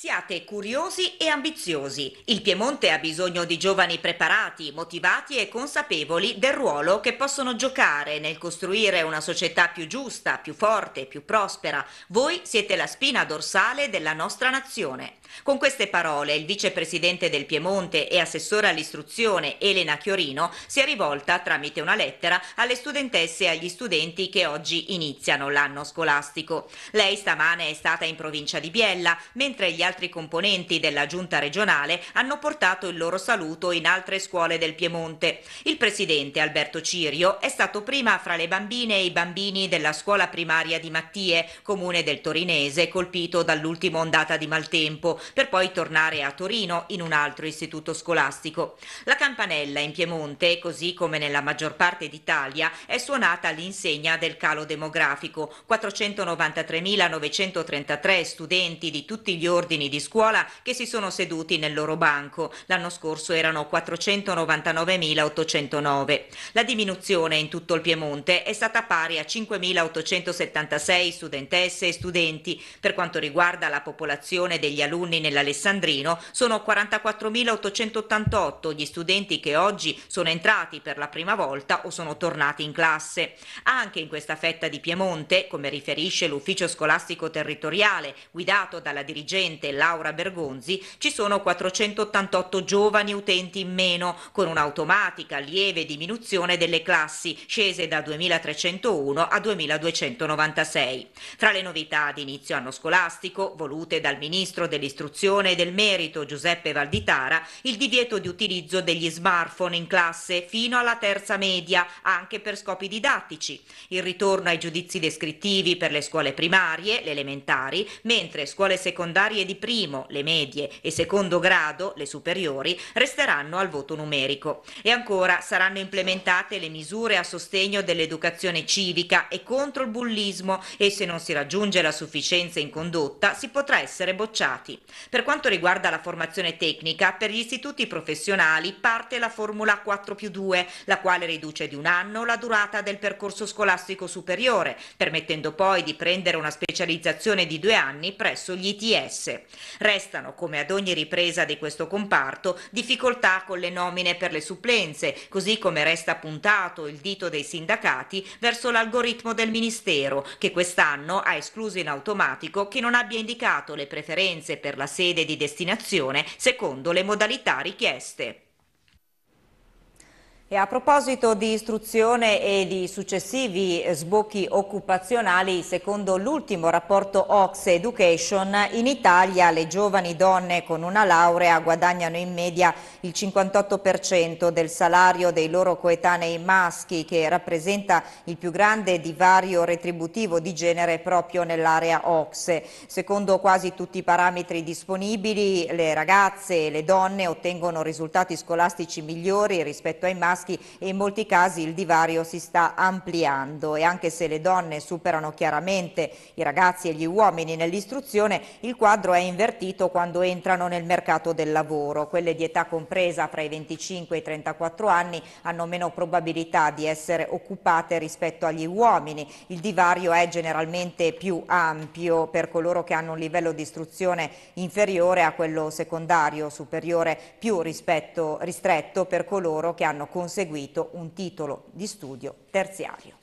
Siate curiosi e ambiziosi. Il Piemonte ha bisogno di giovani preparati, motivati e consapevoli del ruolo che possono giocare nel costruire una società più giusta, più forte, più prospera. Voi siete la spina dorsale della nostra nazione. Con queste parole il vicepresidente del Piemonte e assessore all'istruzione Elena Chiorino si è rivolta tramite una lettera alle studentesse e agli studenti che oggi iniziano l'anno scolastico. Lei stamane è stata in provincia di Biella, mentre gli altri altri componenti della giunta regionale hanno portato il loro saluto in altre scuole del Piemonte. Il presidente Alberto Cirio è stato prima fra le bambine e i bambini della scuola primaria di Mattie, comune del Torinese, colpito dall'ultima ondata di maltempo, per poi tornare a Torino in un altro istituto scolastico. La campanella in Piemonte, così come nella maggior parte d'Italia, è suonata all'insegna del calo demografico. 493.933 studenti di tutti gli ordini bambini di scuola che si sono seduti nel loro banco. L'anno scorso erano 499.809. La diminuzione in tutto il Piemonte è stata pari a 5.876 studentesse e studenti. Per quanto riguarda la popolazione degli alunni nell'Alessandrino, sono 44.888 gli studenti che oggi sono entrati per la prima volta o sono tornati in classe. Anche in questa fetta di Piemonte, come riferisce l'Ufficio Scolastico Territoriale, guidato dalla dirigente Laura Bergonzi ci sono 488 giovani utenti in meno, con un'automatica lieve diminuzione delle classi, scese da 2301 a 2296. Tra le novità ad inizio anno scolastico, volute dal Ministro dell'Istruzione e del Merito Giuseppe Valditara, il divieto di utilizzo degli smartphone in classe fino alla terza media, anche per scopi didattici, il ritorno ai giudizi descrittivi per le scuole primarie, le elementari, mentre scuole secondarie di primo, le medie, e secondo grado, le superiori, resteranno al voto numerico. E ancora saranno implementate le misure a sostegno dell'educazione civica e contro il bullismo e se non si raggiunge la sufficienza in condotta si potrà essere bocciati. Per quanto riguarda la formazione tecnica, per gli istituti professionali parte la formula 4 più 2, la quale riduce di un anno la durata del percorso scolastico superiore, permettendo poi di prendere una specializzazione di due anni presso gli ITS. Restano, come ad ogni ripresa di questo comparto, difficoltà con le nomine per le supplenze, così come resta puntato il dito dei sindacati verso l'algoritmo del Ministero, che quest'anno ha escluso in automatico chi non abbia indicato le preferenze per la sede di destinazione secondo le modalità richieste. E a proposito di istruzione e di successivi eh, sbocchi occupazionali, secondo l'ultimo rapporto Ox Education, in Italia le giovani donne con una laurea guadagnano in media il 58% del salario dei loro coetanei maschi, che rappresenta il più grande divario retributivo di genere proprio nell'area Ox. Secondo quasi tutti i parametri disponibili, le ragazze e le donne ottengono risultati scolastici migliori rispetto ai maschi maschi e in molti casi il divario si sta ampliando e anche se le donne superano chiaramente i ragazzi e gli uomini nell'istruzione, il quadro è invertito quando entrano nel mercato del lavoro. Quelle di età compresa fra i 25 e i 34 anni hanno meno probabilità di essere occupate rispetto agli uomini. Il divario è generalmente più ampio per coloro che hanno un livello di istruzione inferiore a quello secondario, superiore più rispetto, ristretto per coloro che hanno considerato conseguito un titolo di studio terziario.